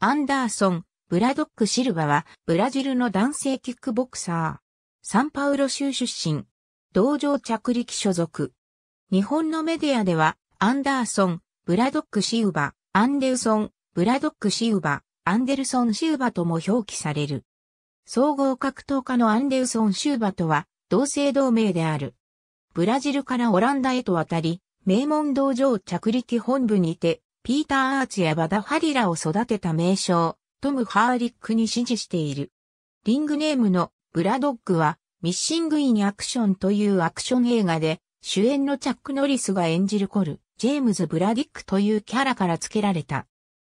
アンダーソン、ブラドック・シルバは、ブラジルの男性キックボクサー。サンパウロ州出身。同場着陸所属。日本のメディアでは、アンダーソン、ブラドック・シウバ、アンデルソン、ブラドック・シウバ、アンデルソン・シウバとも表記される。総合格闘家のアンデルソン・シウバとは、同姓同名である。ブラジルからオランダへと渡り、名門道場着陸本部にて、ピーター・アーチやバダ・ハリラを育てた名称、トム・ハーリックに指示している。リングネームのブラドッグは、ミッシング・イン・アクションというアクション映画で、主演のチャック・ノリスが演じるコル、ジェームズ・ブラディックというキャラから付けられた。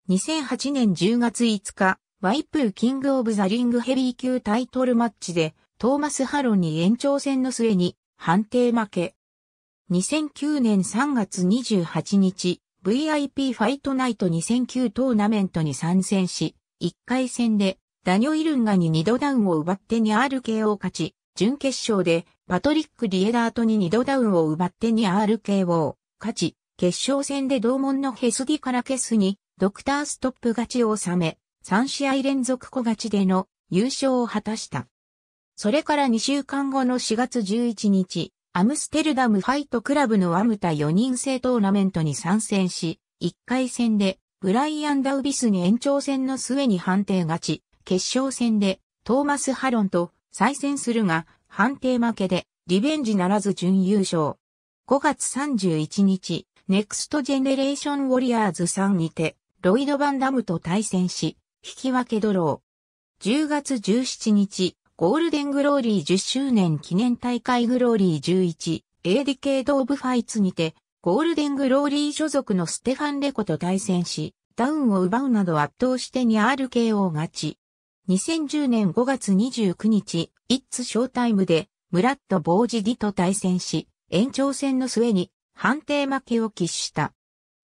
2008年10月5日、ワイプー・キング・オブ・ザ・リングヘビー級タイトルマッチで、トーマス・ハロンに延長戦の末に判定負け。2009年3月28日、VIP ファイトナイト2009トーナメントに参戦し、1回戦でダニョイルンガに2度ダウンを奪ってに RK を勝ち、準決勝でパトリック・リエダートに2度ダウンを奪ってに RK を勝ち、決勝戦で同門のヘスディからケスにドクターストップ勝ちを収め、3試合連続小勝ちでの優勝を果たした。それから2週間後の4月11日、アムステルダムファイトクラブのアムタ4人制トーナメントに参戦し、1回戦でブライアン・ダウビスに延長戦の末に判定勝ち、決勝戦でトーマス・ハロンと再戦するが、判定負けでリベンジならず準優勝。5月31日、ネクストジェネレーションウォリアーズ3にて、ロイド・バンダムと対戦し、引き分けドロー。10月17日、ゴールデングローリー10周年記念大会グローリー 11ADK ドーブファイツにて、ゴールデングローリー所属のステファン・レコと対戦し、ダウンを奪うなど圧倒して 2RKO 勝ち。2010年5月29日、イッツショータイムで、ムラット・ボージディと対戦し、延長戦の末に判定負けを喫した。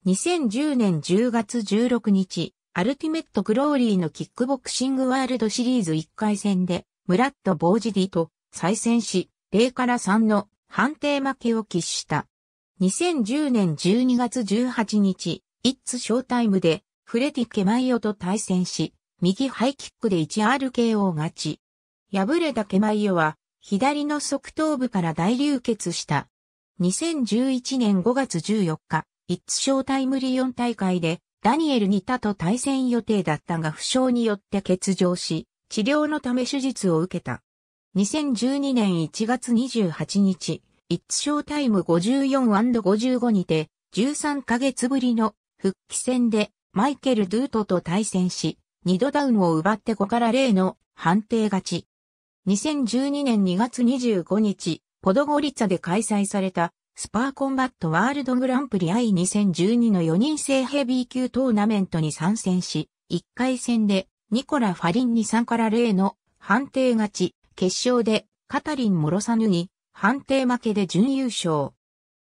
2010年10月16日、アルティメット・グローリーのキックボクシングワールドシリーズ1回戦で、ムラッド・ボージディと再戦し、0から3の判定負けを喫した。2010年12月18日、イッツ・ショータイムで、フレティ・ケマイオと対戦し、右ハイキックで 1RKO 勝ち。敗れたケマイオは、左の側頭部から大流血した。2011年5月14日、イッツ・ショータイムリオン大会で、ダニエル・ニタと対戦予定だったが負傷によって欠場し、治療のため手術を受けた。2012年1月28日、It's Showtime 54&55 にて、13ヶ月ぶりの復帰戦でマイケル・ドゥートと対戦し、2度ダウンを奪って5から0の判定勝ち。2012年2月25日、ポドゴリツァで開催されたスパーコンバットワールドグランプリ I2012 の4人制ヘビー級トーナメントに参戦し、1回戦でニコラ・ファリンに3から0の判定勝ち、決勝でカタリン・モロサヌに判定負けで準優勝。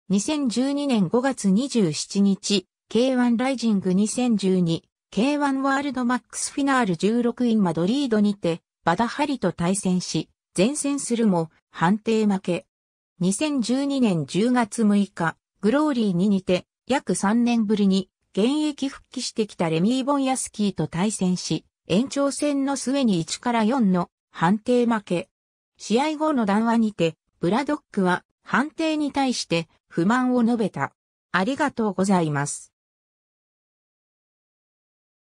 2012年5月27日、K1 ライジング 2012K1 ワールドマックスフィナール16インマドリードにて、バダハリと対戦し、前線するも判定負け。2012年10月6日、グローリーに似て、約3年ぶりに現役復帰してきたレミー・ボンヤスキーと対戦し、延長戦の末に1から4の判定負け。試合後の談話にて、ブラドックは判定に対して不満を述べた。ありがとうございます。